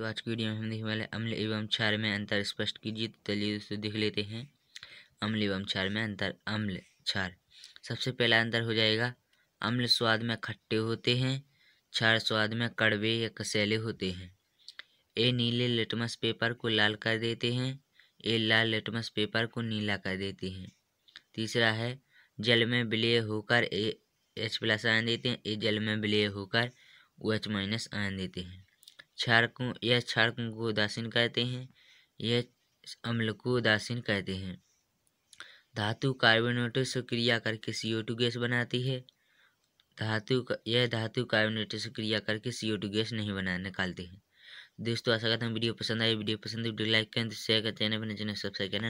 तो आज की वीडियो में हम देखने वाले अम्ल एवं क्षार में अंतर स्पष्ट कीजिए तो चलिए दोस्तों देख लेते हैं अम्ल एवं क्षार में अंतर अम्ल क्षार सबसे पहला अंतर हो जाएगा अम्ल स्वाद में खट्टे होते हैं क्षार स्वाद में कड़वे या कसैले होते हैं ए नीले लिटमस पेपर को लाल कर देते हैं ए लाल लेटमस पेपर को नीला कर देते हैं तीसरा है जल में विलय होकर ए एच प्लस आयन देते हैं ए जल में विलय होकर ओ एच माइनस आयन देते हैं क्षारकों या क्षारकों को उदासीन कहते हैं यह अम्ल को उदासीन कहते हैं धातु कार्बोनेटों से क्रिया करके सी ओ टू गैस बनाती है धातु यह धातु कार्बोनेटों से क्रिया करके सी ओ टू गैस नहीं बना निकालते हैं दोस्तों आशा करता हूँ वीडियो पसंद आई वीडियो पसंद तो वीडियो लाइक करें शेयर करते हैं सब्सक्राइब करना